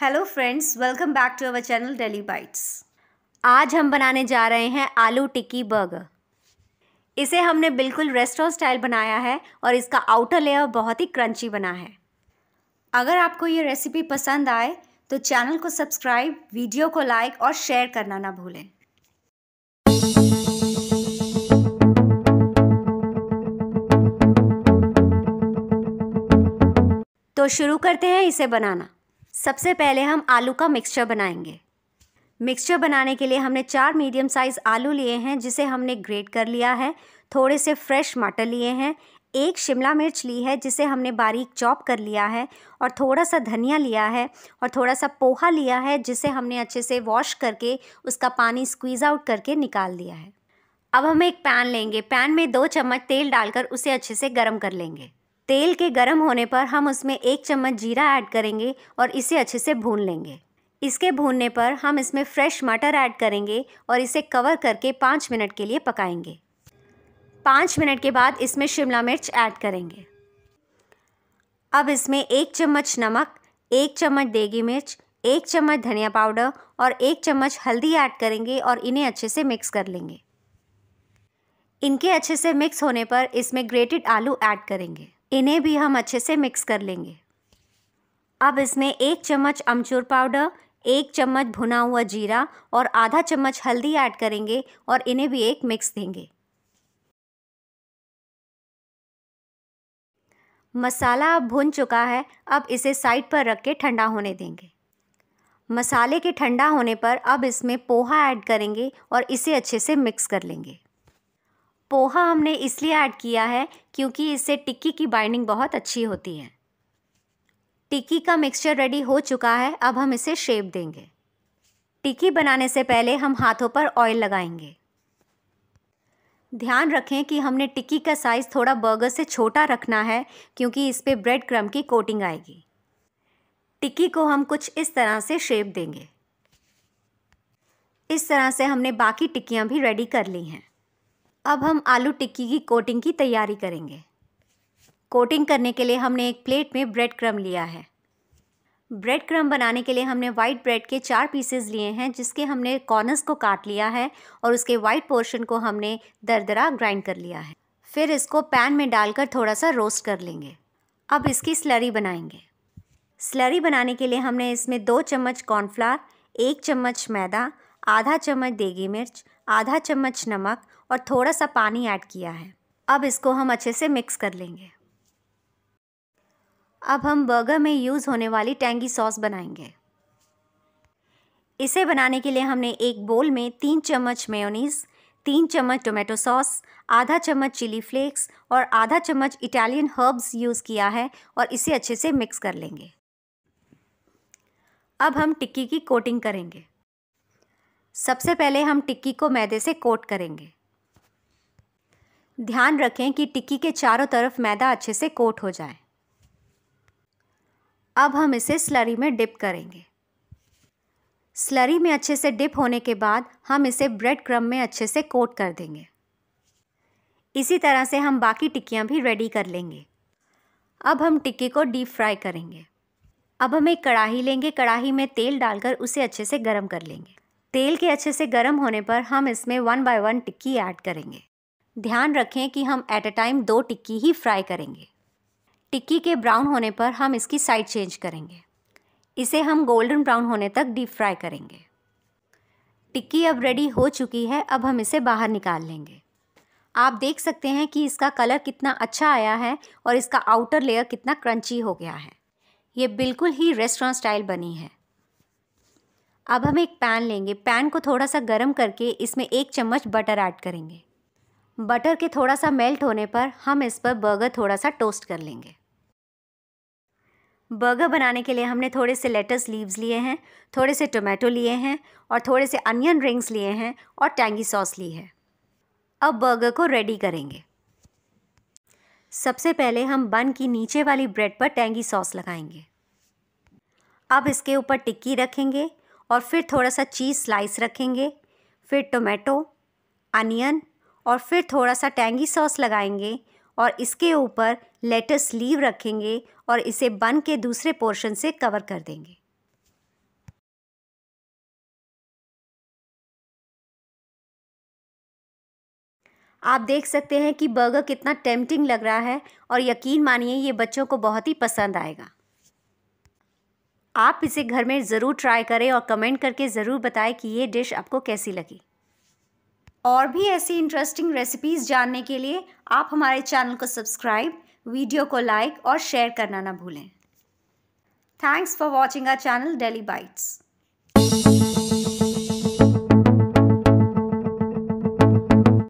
hello friends welcome back to our channel daily bites आज हम बनाने जा रहे हैं आलू टिक्की बर्गर इसे हमने बिल्कुल रेस्टोरेंट स्टाइल बनाया है और इसका आउटर लेयर बहुत ही क्रंची बना है अगर आपको ये रेसिपी पसंद आए तो चैनल को सब्सक्राइब वीडियो को लाइक और शेयर करना ना भूलें तो शुरू करते हैं इसे बनाना सबसे पहले हम आलू का मिक्सचर बनाएंगे मिक्सचर बनाने के लिए हमने चार मीडियम साइज़ आलू लिए हैं जिसे हमने ग्रेट कर लिया है थोड़े से फ्रेश मटर लिए हैं एक शिमला मिर्च ली है जिसे हमने बारीक चॉप कर लिया है और थोड़ा सा धनिया लिया है और थोड़ा सा पोहा लिया है जिसे हमने अच्छे से वॉश करके उसका पानी स्क्वीज़ आउट करके निकाल दिया है अब हम एक पैन लेंगे पैन में दो चम्मच तेल डालकर उसे अच्छे से गर्म कर लेंगे तेल के गर्म होने पर हम उसमें एक चम्मच जीरा ऐड करेंगे और इसे अच्छे से भून लेंगे इसके भूनने पर हम इसमें फ्रेश मटर ऐड करेंगे और इसे कवर करके पाँच मिनट के लिए पकाएंगे पाँच मिनट के बाद इसमें शिमला मिर्च ऐड करेंगे अब इसमें एक चम्मच नमक एक चम्मच देगी मिर्च एक चम्मच धनिया पाउडर और एक चम्मच हल्दी ऐड करेंगे और इन्हें अच्छे से मिक्स कर लेंगे इनके अच्छे से मिक्स होने पर इसमें ग्रेटेड आलू ऐड करेंगे इन्हें भी हम अच्छे से मिक्स कर लेंगे अब इसमें एक चम्मच अमचूर पाउडर एक चम्मच भुना हुआ जीरा और आधा चम्मच हल्दी ऐड करेंगे और इन्हें भी एक मिक्स देंगे मसाला अब भुन चुका है अब इसे साइड पर रख के ठंडा होने देंगे मसाले के ठंडा होने पर अब इसमें पोहा ऐड करेंगे और इसे अच्छे से मिक्स कर लेंगे पोहा हमने इसलिए ऐड किया है क्योंकि इससे टिक्की की बाइंडिंग बहुत अच्छी होती है टिक्की का मिक्सचर रेडी हो चुका है अब हम इसे शेप देंगे टिक्की बनाने से पहले हम हाथों पर ऑयल लगाएंगे ध्यान रखें कि हमने टिक्की का साइज़ थोड़ा बर्गर से छोटा रखना है क्योंकि इस पर ब्रेड क्रम की कोटिंग आएगी टिक्की को हम कुछ इस तरह से शेप देंगे इस तरह से हमने बाकी टिक्कियाँ भी रेडी कर ली हैं अब हम आलू टिक्की की कोटिंग की तैयारी करेंगे कोटिंग करने के लिए हमने एक प्लेट में ब्रेड क्रम लिया है ब्रेड क्रम बनाने के लिए हमने वाइट ब्रेड के चार पीसेस लिए हैं जिसके हमने कॉर्नर्स को काट लिया है और उसके वाइट पोर्शन को हमने दरदरा ग्राइंड कर लिया है फिर इसको पैन में डालकर थोड़ा सा रोस्ट कर लेंगे अब इसकी स्लरी बनाएंगे स्लरी बनाने के लिए हमने इसमें दो चम्मच कॉर्नफ्लावर एक चम्मच मैदा आधा चम्मच देगी मिर्च आधा चम्मच नमक और थोड़ा सा पानी ऐड किया है अब इसको हम अच्छे से मिक्स कर लेंगे अब हम बर्गर में यूज़ होने वाली टेंगी सॉस बनाएंगे इसे बनाने के लिए हमने एक बोल में तीन चम्मच मेयोनीज़ तीन चम्मच टोमेटो सॉस आधा चम्मच चिली फ्लेक्स और आधा चम्मच इटालियन हर्ब्स यूज़ किया है और इसे अच्छे से मिक्स कर लेंगे अब हम टिक्की की कोटिंग करेंगे सबसे पहले हम टिक्की को मैदे से कोट करेंगे ध्यान रखें कि टिक्की के चारों तरफ मैदा अच्छे से कोट हो जाए अब हम इसे स्लरी में डिप करेंगे स्लरी में अच्छे से डिप होने के बाद हम इसे ब्रेड क्रम में अच्छे से कोट कर देंगे इसी तरह से हम बाकी टिक्कियाँ भी रेडी कर लेंगे अब हम टिक्की को डीप फ्राई करेंगे अब हम एक कढ़ाही लेंगे कढ़ाही में तेल डालकर उसे अच्छे से गर्म कर लेंगे तेल के अच्छे से गर्म होने पर हम इसमें one by one tikki add करेंगे ध्यान रखें कि हम एट अ टाइम दो टिक्की ही फ्राई करेंगे टिक्की के ब्राउन होने पर हम इसकी साइड चेंज करेंगे इसे हम गोल्डन ब्राउन होने तक डीप फ्राई करेंगे टिक्की अब रेडी हो चुकी है अब हम इसे बाहर निकाल लेंगे आप देख सकते हैं कि इसका कलर कितना अच्छा आया है और इसका आउटर लेयर कितना क्रंची हो गया है ये बिल्कुल ही रेस्टोरेंट स्टाइल बनी है अब हम एक पैन लेंगे पैन को थोड़ा सा गर्म करके इसमें एक चम्मच बटर ऐड करेंगे बटर के थोड़ा सा मेल्ट होने पर हम इस पर बर्गर थोड़ा सा टोस्ट कर लेंगे बर्गर बनाने के लिए हमने थोड़े से लेटस लीव्स लिए हैं थोड़े से टोमेटो लिए हैं और थोड़े से अनियन रिंग्स लिए हैं और टैंगी सॉस ली है अब बर्गर को रेडी करेंगे सबसे पहले हम बन की नीचे वाली ब्रेड पर टैंगी सॉस लगाएंगे अब इसके ऊपर टिक्की रखेंगे और फिर थोड़ा सा चीज़ स्लाइस रखेंगे फिर टोमेटो अनियन और फिर थोड़ा सा टैंगी सॉस लगाएंगे और इसके ऊपर लेटस लीव रखेंगे और इसे बन के दूसरे पोर्शन से कवर कर देंगे आप देख सकते हैं कि बर्गर कितना टेम्पटिंग लग रहा है और यकीन मानिए ये बच्चों को बहुत ही पसंद आएगा आप इसे घर में ज़रूर ट्राई करें और कमेंट करके ज़रूर बताएं कि ये डिश आपको कैसी लगी और भी ऐसी इंटरेस्टिंग रेसिपीज़ जानने के लिए आप हमारे चैनल को सब्सक्राइब वीडियो को लाइक और शेयर करना ना भूलें thanks for watching our channel daily bytes